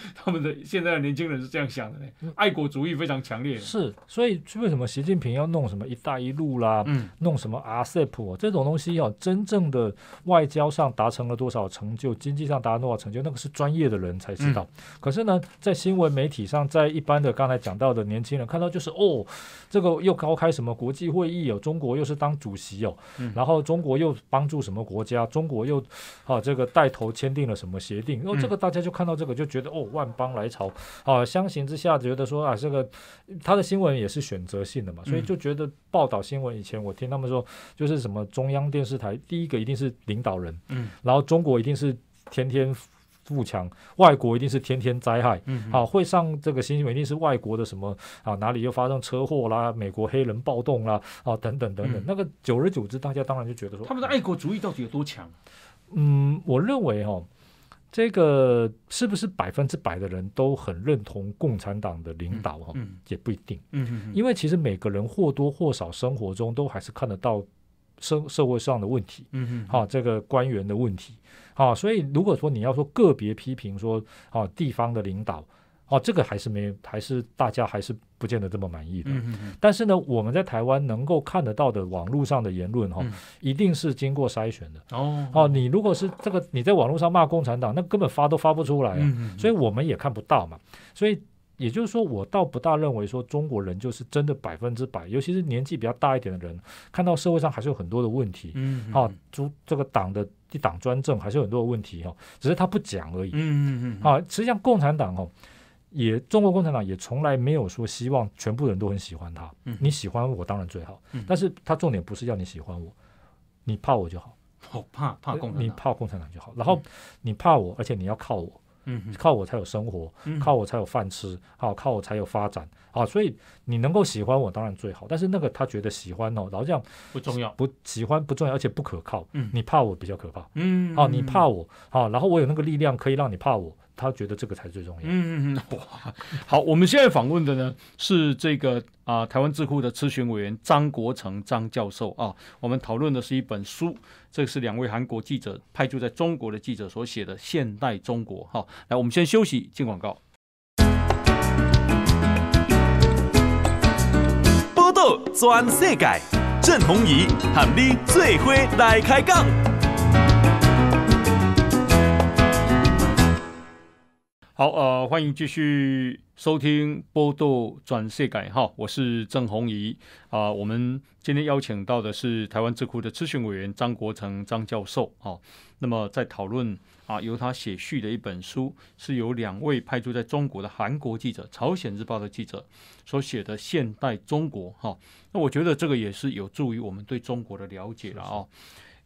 他们的现在的年轻人是这样想的呢，爱国主义非常强烈。是，所以为什么习近平要弄什么“一带一路”啦，嗯，弄什么 “RCEP” 这种东西哦？真正的外交上达成了多少成就，经济上达成多少成就，那个是专业的人才知道。可是呢，在新闻媒体上，在一般的刚才讲到的年轻人看到就是哦，这个又高开什么国际会议哦，中国又是当主席哦，嗯，然后中国又帮助什么国家，中国又啊这个带头签订了什么协定，哦，这个大家就看到这个就觉得哦。万邦来朝啊，相形之下觉得说啊，这个他的新闻也是选择性的嘛，所以就觉得报道新闻以前我听他们说，就是什么中央电视台第一个一定是领导人，嗯，然后中国一定是天天富强，外国一定是天天灾害，嗯，好会上这个新闻一定是外国的什么啊哪里又发生车祸啦，美国黑人暴动啦啊等等等等，那个久而久之，大家当然就觉得说他们的爱国主义到底有多强？嗯，我认为哦。这个是不是百分之百的人都很认同共产党的领导？哈，嗯，也不一定，嗯嗯，因为其实每个人或多或少生活中都还是看得到社社会上的问题，嗯嗯，这个官员的问题，啊，所以如果说你要说个别批评说啊地方的领导。哦，这个还是没，还是大家还是不见得这么满意的。嗯但是呢，我们在台湾能够看得到的网络上的言论哈，一定是经过筛选的。哦哦，你如果是这个你在网络上骂共产党，那根本发都发不出来。啊。嗯。所以我们也看不到嘛。所以也就是说，我倒不大认为说中国人就是真的百分之百，尤其是年纪比较大一点的人，看到社会上还是有很多的问题。嗯主这个党的一党专政还是有很多问题哈，只是他不讲而已。嗯嗯嗯。啊，实际上共产党哦。也中国共产党也从来没有说希望全部人都很喜欢他。你喜欢我当然最好，但是他重点不是要你喜欢我，你怕我就好。我怕怕共你怕共产党就好。然后你怕我，而且你要靠我，嗯、靠我才有生活，嗯，靠我才有饭吃，好，靠我才有发展好，所以你能够喜欢我当然最好，但是那个他觉得喜欢哦，然后这样不重要，不喜欢不重要，而且不可靠。嗯，你怕我比较可怕。嗯，好，你怕我好，然后我有那个力量可以让你怕我。他觉得这个才最重要。嗯嗯嗯，哇，好，我们现在访问的呢是这个啊，台湾智库的咨询委员张国成张教授啊。我们讨论的是一本书，这是两位韩国记者派驻在中国的记者所写的《现代中国》哈。来，我们先休息，进广告。波道全世界，郑红怡喊你最花来开讲。好，呃，欢迎继续收听《波多转世改》哈，我是郑红怡啊。我们今天邀请到的是台湾智库的咨询委员张国成张教授哦，那么在讨论啊，由他写序的一本书，是由两位派驻在中国的韩国记者、朝鲜日报的记者所写的《现代中国》哈。那我觉得这个也是有助于我们对中国的了解了啊。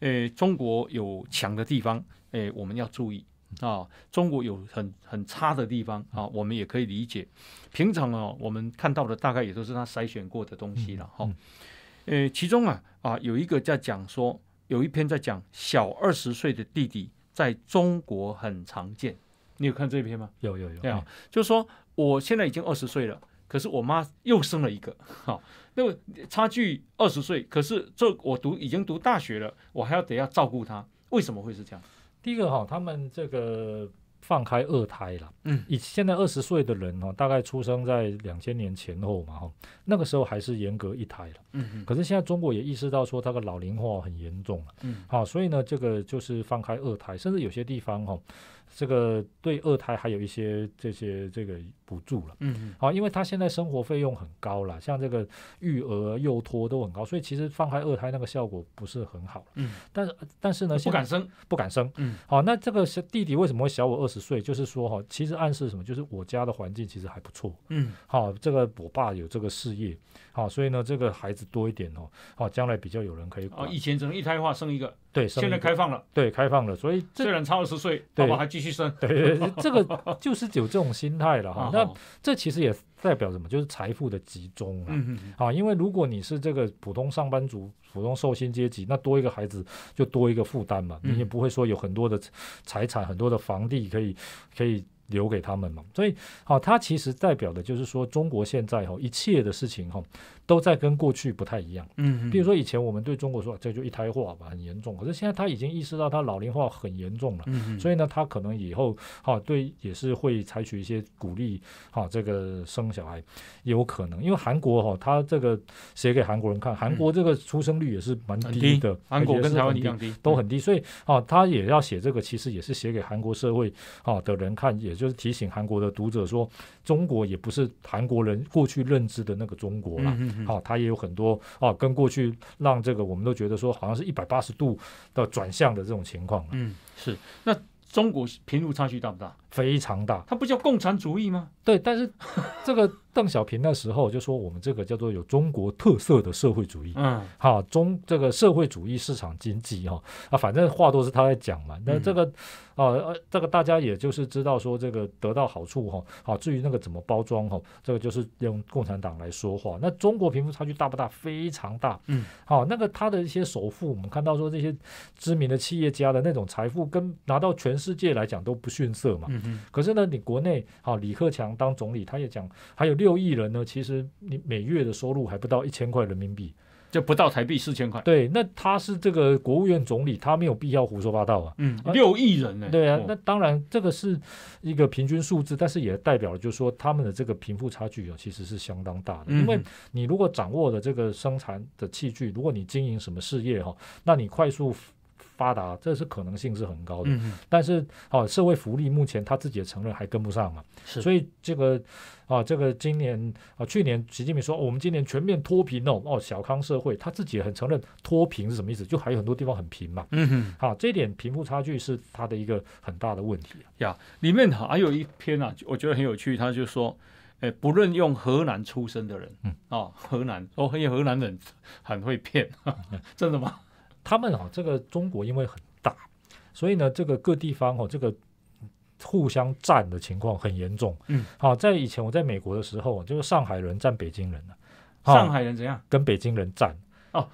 诶，中国有强的地方，诶，我们要注意。啊，中国有很很差的地方啊，我们也可以理解。平常啊，我们看到的大概也都是他筛选过的东西了哈。呃，其中啊啊有一个在讲说，有一篇在讲小二十岁的弟弟在中国很常见。你有看这篇吗？有有有。对啊，就是说我现在已经二十岁了，可是我妈又生了一个，好，那差距二十岁，可是这我读已经读大学了，我还要得要照顾他，为什么会是这样？第一个哈，他们这个放开二胎了，嗯，以现在二十岁的人哦，大概出生在两千年前后嘛，哈，那个时候还是严格一胎了，嗯可是现在中国也意识到说，这个老龄化很严重了，嗯，好，所以呢，这个就是放开二胎，甚至有些地方哈。这个对二胎还有一些这些这个补助了，嗯嗯，好，因为他现在生活费用很高了，像这个育儿、幼托都很高，所以其实放开二胎那个效果不是很好，嗯，但是但是呢，不敢生，不敢生，嗯，好，那这个是弟弟为什么会小我二十岁？就是说哈，其实暗示什么？就是我家的环境其实还不错，嗯，好，这个我爸有这个事业。好，所以呢，这个孩子多一点哦，好，将来比较有人可以管。哦，以前只能一胎化，生一个，对，现在开放了，对，开放了，所以虽然超二十岁，对，宝还继续生。对对，这个就是有这种心态了哈。那这其实也代表什么？就是财富的集中啊。嗯啊，因为如果你是这个普通上班族、普通受薪阶级，那多一个孩子就多一个负担嘛，你也不会说有很多的财产、很多的房地可以可以。留给他们嘛，所以，好，它其实代表的就是说，中国现在哈一切的事情哈。都在跟过去不太一样，嗯，比如说以前我们对中国说这就一胎化吧，很严重，可是现在他已经意识到他老龄化很严重了，嗯所以呢，他可能以后哈对也是会采取一些鼓励哈这个生小孩，也有可能，因为韩国哈他这个写给韩国人看，韩国这个出生率也是蛮低的，韩国跟台湾都很低，都很低，所以啊，他也要写这个，其实也是写给韩国社会啊的人看，也就是提醒韩国的读者说，中国也不是韩国人过去认知的那个中国了。好，他也有很多哦，跟过去让这个我们都觉得说，好像是一百八十度的转向的这种情况。嗯，是。那中国贫富差距大不大？非常大，它不叫共产主义吗？对，但是 这个邓小平那时候就说我们这个叫做有中国特色的社会主义，嗯，哈，中这个社会主义市场经济哈，啊，反正话都是他在讲嘛。那这个，啊，这个大家也就是知道说这个得到好处哈，啊，至于那个怎么包装哈，这个就是用共产党来说话。那中国贫富差距大不大？非常大，嗯，好，那个他的一些首富，我们看到说这些知名的企业家的那种财富，跟拿到全世界来讲都不逊色嘛。嗯可是呢，你国内啊，李克强。当总理，他也讲，还有六亿人呢，其实你每月的收入还不到一千块人民币，就不到台币四千块。对，那他是这个国务院总理，他没有必要胡说八道啊。嗯，六亿人呢？对啊，那当然这个是一个平均数字，但是也代表了，就是说他们的这个贫富差距啊，其实是相当大的。嗯，因为你如果掌握了这个生产的器具，如果你经营什么事业哈，那你快速。发达，这是可能性是很高的。嗯但是啊，社会福利目前他自己的承认还跟不上嘛。所以这个啊，这个今年啊，去年习近平说我们今年全面脱贫哦，哦，小康社会，他自己也很承认脱贫是什么意思？就还有很多地方很贫嘛。嗯哼。好，这一点贫富差距是他的一个很大的问题。呀，里面还有一篇啊，我觉得很有趣，他就说，哎，不论用河南出生的人。嗯。啊，河南哦，因为河南人很会骗，真的吗？他们哦，这个中国因为很大，所以呢，这个各地方哦，这个互相占的情况很严重。嗯，好，在以前我在美国的时候，就是上海人占北京人上海人怎样？跟北京人占哦。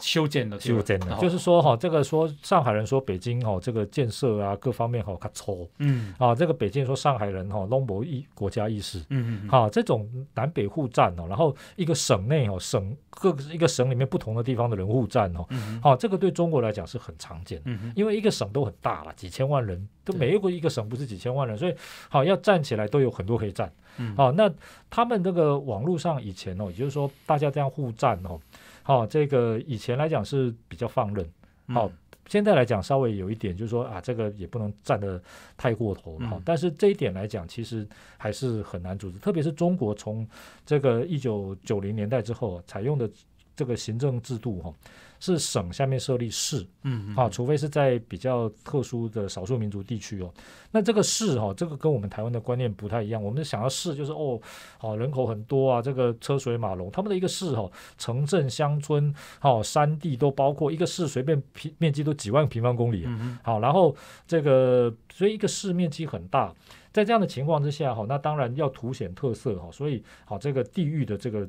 修建的，修建的，就是说哈，这个说上海人说北京哈，这个建设啊各方面哈，卡抽，嗯。啊，这个北京说上海人哈，浓薄意国家意识。嗯嗯。啊，这种南北互战哦，然后一个省内哦，省各个一个省里面不同的地方的人互战哦。嗯嗯。啊，这个对中国来讲是很常见的，因为一个省都很大了，几千万人都每一个一个省不是几千万人，所以好要站起来都有很多可以站。嗯。啊，那他们这个网络上以前哦，也就是说大家这样互战哦。好，这个以前来讲是比较放任，好，现在来讲稍微有一点，就是说啊，这个也不能站的太过头，好，但是这一点来讲，其实还是很难阻止，特别是中国从这个一九九零年代之后采用的。这个行政制度哈是省下面设立市，嗯，好，除非是在比较特殊的少数民族地区哦。那这个市哈，这个跟我们台湾的观念不太一样。我们想要市就是哦，好人口很多啊，这个车水马龙。他们的一个市哈，城镇、乡村、好山地都包括。一个市随便平面积都几万平方公里，嗯嗯，好，然后这个所以一个市面积很大，在这样的情况之下哈，那当然要凸显特色哈。所以好这个地域的这个。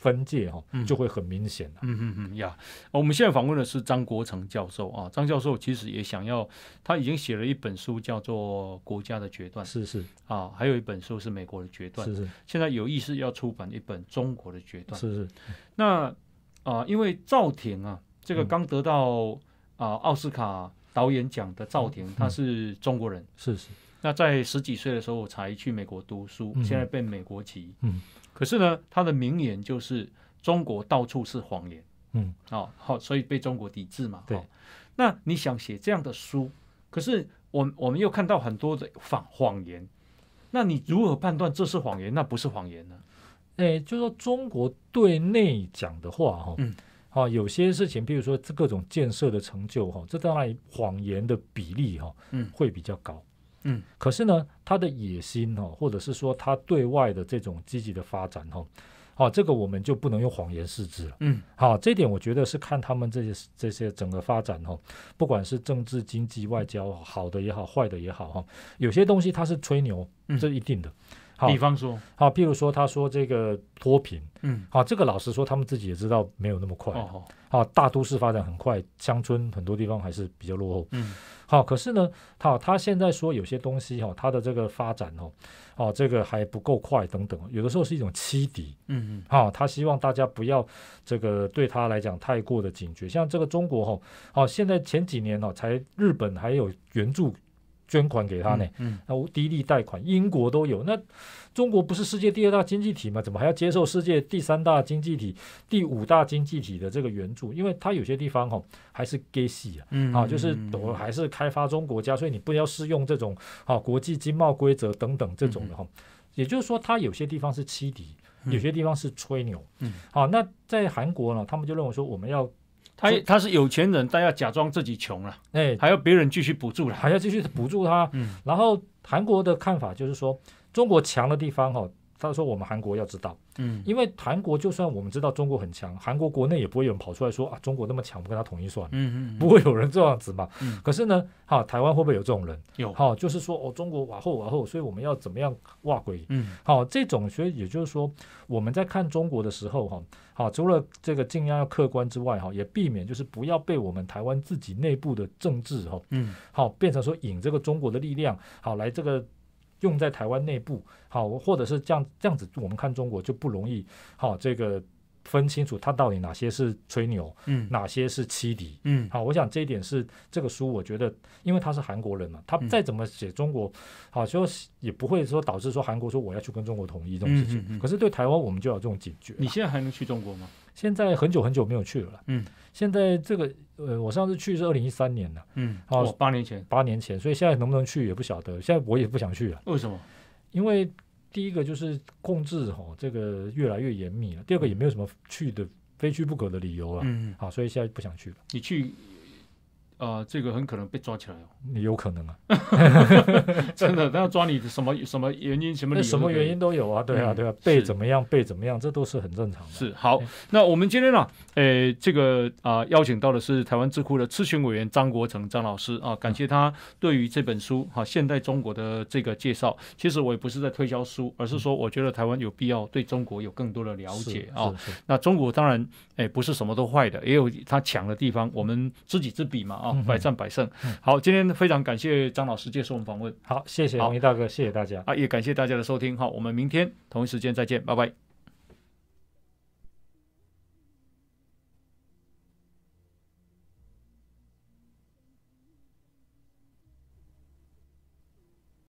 分界哈就会很明显了。嗯嗯嗯呀，我们现在访问的是张国成教授啊。张教授其实也想要，他已经写了一本书，叫做《国家的决断》。是是啊，还有一本书是《美国的决断》。是是，现在有意识要出版一本《中国的决断》。是是。那啊，因为赵婷啊，这个刚得到啊奥斯卡导演奖的赵婷，他是中国人。是是。那在十几岁的时候才去美国读书，现在被美国籍。嗯。可是呢，他的名言就是“中国到处是谎言”，嗯，哦、好，所以被中国抵制嘛。对。那你想写这样的书，可是我我们又看到很多的谎谎言，那你如何判断这是谎言，那不是谎言呢？哎，就说中国对内讲的话，哈，哦，有些事情，比如说这各种建设的成就，哈，这当然谎言的比例，哈，嗯，会比较高。嗯，可是呢，他的野心哦，或者是说他对外的这种积极的发展哦，啊，这个我们就不能用谎言试之了，嗯，好，这点我觉得是看他们这些这些整个发展哦，不管是政治、经济、外交，好的也好，坏的也好哈，有些东西他是吹牛，这一定的，好，比方说，好，譬如说他说这个脱贫，嗯，好，这个老实说，他们自己也知道没有那么快。啊，大都市发展很快，乡村很多地方还是比较落后。嗯，好，可是呢，他他现在说有些东西哈，他的这个发展哦，哦，这个还不够快等等，有的时候是一种欺敌。嗯嗯，啊，他希望大家不要这个对他来讲太过的警觉，像这个中国哈，哦，现在前几年呢才日本还有援助。捐款给他呢？嗯，那低利贷款，英国都有。那中国不是世界第二大经济体吗？怎么还要接受世界第三大经济体、第五大经济体的这个援助？因为它有些地方哈，还是 gas 啊，啊，就是我还是开发中国家，所以你不要适用这种啊国际经贸规则等等这种的哈。也就是说，它有些地方是欺敌，有些地方是吹牛。嗯，好，那在韩国呢，他们就认为说我们要。他他是有钱人，但要假装自己穷了，哎，还要别人继续补助了，还要继续补助他。嗯，然后韩国的看法就是说，中国强的地方哈。他说：“我们韩国要知道，嗯，因为韩国就算我们知道中国很强，韩国国内也不会有人跑出来说啊，中国那么强，不跟他统一算，嗯嗯，不会有人这样子嘛？嗯，可是呢，哈，台湾会不会有这种人？有，哈，就是说哦，中国瓦后瓦后，所以我们要怎么样瓦鬼？嗯，好，这种所以也就是说，我们在看中国的时候，哈，好，除了这个尽量要客观之外，哈，也避免就是不要被我们台湾自己内部的政治，哈，嗯，好，变成说引这个中国的力量，好来这个。”用在台湾内部，好，或者是这样这样子，我们看中国就不容易好这个。分清楚他到底哪些是吹牛，嗯，哪些是欺敌，嗯，好，我想这一点是这个书，我觉得，因为他是韩国人嘛，他再怎么写中国，好就也不会说导致说韩国说我要去跟中国统一这种事情，可是对台湾我们就有这种警觉。你现在还能去中国吗？现在很久很久没有去了，嗯，现在这个呃，我上次去是二零一三年的，嗯，好，八年前，八年前，所以现在能不能去也不晓得，现在我也不想去了，为什么？因为。第一个就是控制吼，这个越来越严密了。第二个也没有什么去的非去不可的理由了，嗯，好，所以现在不想去了。你去？啊，这个很可能被抓起来哦，有可能啊，真的，那要抓你什么什么原因？什么什么原因都有啊，对啊，对啊，被怎么样被怎么样，这都是很正常的。是好，那我们今天呢，诶，这个啊，邀请到的是台湾智库的咨询委员张国成张老师啊，感谢他对于这本书《哈现代中国》的这个介绍。其实我也不是在推销书，而是说我觉得台湾有必要对中国有更多的了解啊。那中国当然诶，不是什么都坏的，也有它强的地方，我们知己知彼嘛啊。百战百胜。好，今天非常感谢张老师接受我们访问。好，谢谢王毅大哥，谢谢大家啊，也感谢大家的收听好，我们明天同一时间再见，拜拜。